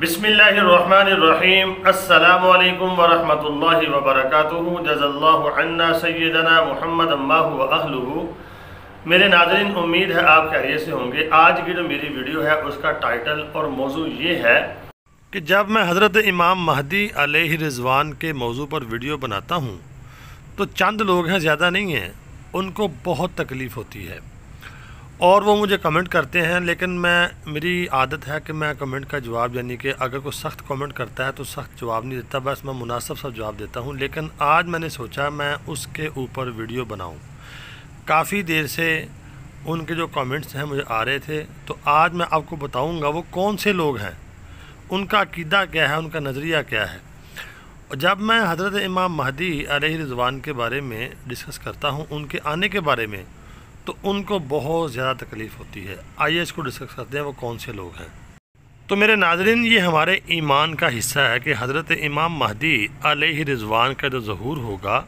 बिसमीम अल्लाम वरहमल वबरक जज़ल्ला सैदना महमद अम्मा मेरे नाजरन उम्मीद है आप कैरियर से होंगे आज की जो मेरी वीडियो है उसका टाइटल और मौजू ये है कि जब मैं हज़रत इमाम महदी रिजवान के मौजू पर वीडियो बनाता हूँ तो चंद लोग हैं ज़्यादा नहीं हैं उनको बहुत तकलीफ़ होती है और वो मुझे कमेंट करते हैं लेकिन मैं मेरी आदत है कि मैं कमेंट का जवाब यानी कि अगर कोई सख्त कमेंट करता है तो सख्त जवाब नहीं देता बस मैं मुनासब सा जवाब देता हूँ लेकिन आज मैंने सोचा मैं उसके ऊपर वीडियो बनाऊँ काफ़ी देर से उनके जो कमेंट्स हैं मुझे आ रहे थे तो आज मैं आपको बताऊँगा वो कौन से लोग हैं उनका अकीदा क्या है उनका नज़रिया क्या है जब मैं हज़रत इमाम महदी रिजवान के बारे में डिस्कस करता हूँ उनके आने के बारे में तो उनको बहुत ज़्यादा तकलीफ़ होती है आइए इसको डिस्कस करते हैं वो कौन से लोग हैं तो मेरे नाजरन ये हमारे ईमान का हिस्सा है कि हज़रत इमाम महदी अलह रिजवान का जो जहूर होगा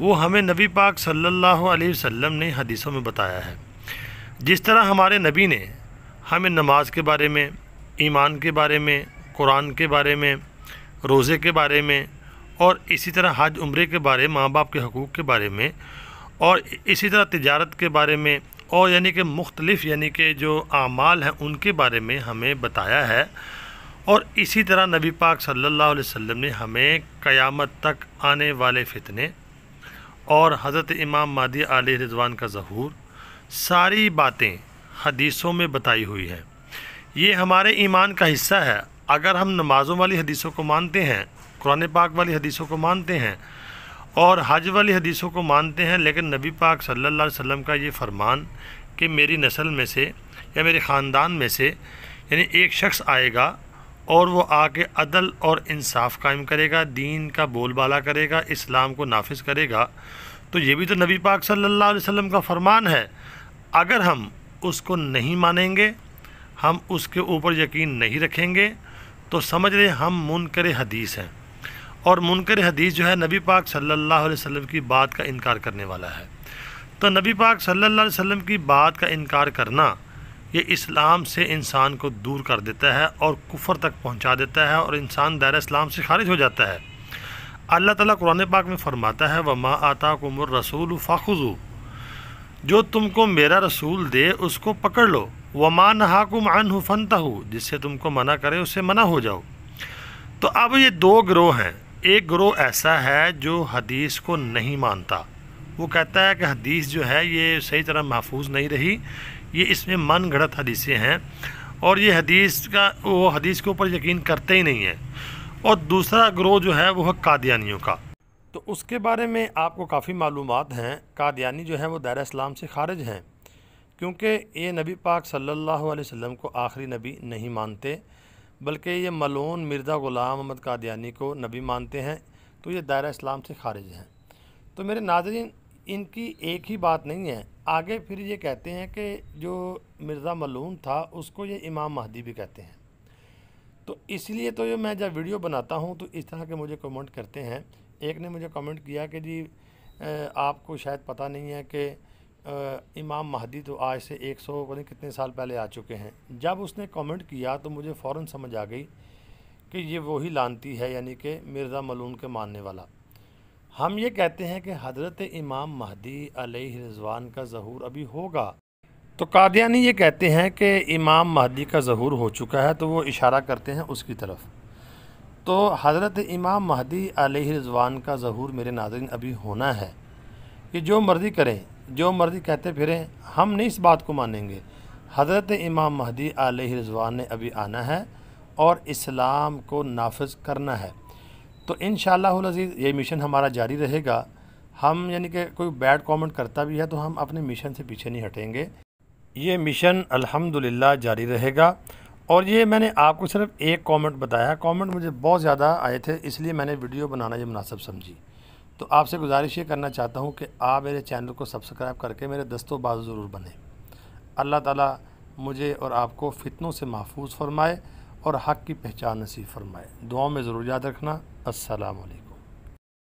वो हमें नबी पाक सल्लल्लाहु अलैहि वसल्लम ने हदीसों में बताया है जिस तरह हमारे नबी ने हमें नमाज के बारे में ईमान के बारे में कुरान के बारे में रोज़े के बारे में और इसी तरह हज उम्र के बारे माँ बाप के हकूक़ के बारे में और इसी तरह तजारत के बारे में और यानी कि मुख्तलिफ़ यानी कि जो आमाल हैं उनके बारे में हमें बताया है और इसी तरह नबी पाक सल्लल्लाहु अलैहि वसल्लम ने हमें क़यामत तक आने वाले फितने और हज़रत इमाम मादी आल रिजवान का जहूर सारी बातें हदीसों में बताई हुई हैं ये हमारे ईमान का हिस्सा है अगर हम नमाज़ों वाली हदीसों को मानते हैं कुरान पाक वाली हदीसों को मानते हैं और हज वाली हदीसों को मानते हैं लेकिन नबी पाक सल्लल्लाहु अलैहि वसल्लम का ये फरमान कि मेरी नस्ल में से या मेरे ख़ानदान में से यानी एक शख्स आएगा और वो आके अदल और इंसाफ कायम करेगा दीन का बोलबाला करेगा इस्लाम को नाफिज करेगा तो ये भी तो नबी पाक सल्लल्लाहु अलैहि वसल्लम का फरमान है अगर हम उसको नहीं मानेंगे हम उसके ऊपर यकीन नहीं रखेंगे तो समझ रहे हम मुनकर हदीस हैं और मुनकर हदीस जो है नबी पाक सल्लल्लाहु अलैहि वसल्लम की बात का इनकार करने वाला है तो नबी पाक सल्लल्लाहु अलैहि वसल्लम की बात का इनकार करना ये इस्लाम से इंसान को दूर कर देता है और कुफर तक पहुंचा देता है और इंसान दायरा इस्लाम से खारिज हो जाता है अल्लाह ताला कुरान पाक में फ़रमाता है वमा आता कुमर रसूल फ़ाखुजू जो तुमको मेरा रसूल दे उसको पकड़ लो व वमा नहाकुम अन फनता जिससे तुमको मना करे उससे मना हो जाओ तो अब ये दो ग्रोह हैं एक ग्रोह ऐसा है जो हदीस को नहीं मानता वो कहता है कि हदीस जो है ये सही तरह महफूज नहीं रही ये इसमें मन गढ़त हदीसें हैं और ये हदीस का वो हदीस के ऊपर यकीन करते ही नहीं हैं और दूसरा ग्रोह जो है वह कादियानियों का तो उसके बारे में आपको काफ़ी मालूम हैं कादियानी जो है वो दायरा इस्लाम से खारिज हैं क्योंकि ये नबी पाक सल्लल्लाहु अलैहि वसल्लम को आखिरी नबी नहीं मानते बल्कि ये मलून मिर्ज़ा ग़ुलाम अहमद कादियानी को नबी मानते हैं तो ये दायरा इस्लाम से खारिज हैं तो मेरे नाजरन इनकी एक ही बात नहीं है आगे फिर ये कहते हैं कि जो मिर्ज़ा मलून था उसको ये इमाम महदी भी कहते हैं तो इसलिए तो ये मैं जब वीडियो बनाता हूँ तो इस तरह के मुझे कमेंट करते हैं एक ने मुझे कमेंट किया कि जी आपको शायद पता नहीं है कि इमाम महदी तो आज से एक सौ पता कितने साल पहले आ चुके हैं जब उसने कमेंट किया तो मुझे फ़ौर समझ आ गई कि ये वही लानती है यानी कि मिर्ज़ा मलून के मानने वाला हम ये कहते हैं कि हज़रत इमाम महदी रिजवान का जहूर अभी होगा तो कादियानी ये कहते हैं कि इमाम महदी का जहूर हो चुका है तो वो इशारा करते हैं उसकी तरफ तो हज़रत इमाम महदी रिजवान का जहूर मेरे नाजरन अभी होना है कि जो मर्ज़ी करें जो मर्ज़ी कहते फिरें हम नहीं इस बात को मानेंगे हज़रत इमाम महदी आल रिजवान ने अभी आना है और इस्लाम को नाफज करना है तो इन शजीज़ ये मिशन हमारा जारी रहेगा हम यानी कि कोई बैड कमेंट करता भी है तो हम अपने मिशन से पीछे नहीं हटेंगे ये मिशन अल्हम्दुलिल्लाह जारी रहेगा और ये मैंने आपको सिर्फ एक कमेंट बताया कमेंट मुझे बहुत ज़्यादा आए थे इसलिए मैंने वीडियो बनाना ये मुनासब समझी तो आपसे गुजारिश ये करना चाहता हूँ कि आप मेरे चैनल को सब्सक्राइब करके मेरे दस्तों बाज़ ज़रूर बने अल्लाह ताला मुझे और आपको फितनों से महफूज फरमाए और हक़ की पहचान नसीब फरमाए दुआओं में ज़रूर याद रखना असलकम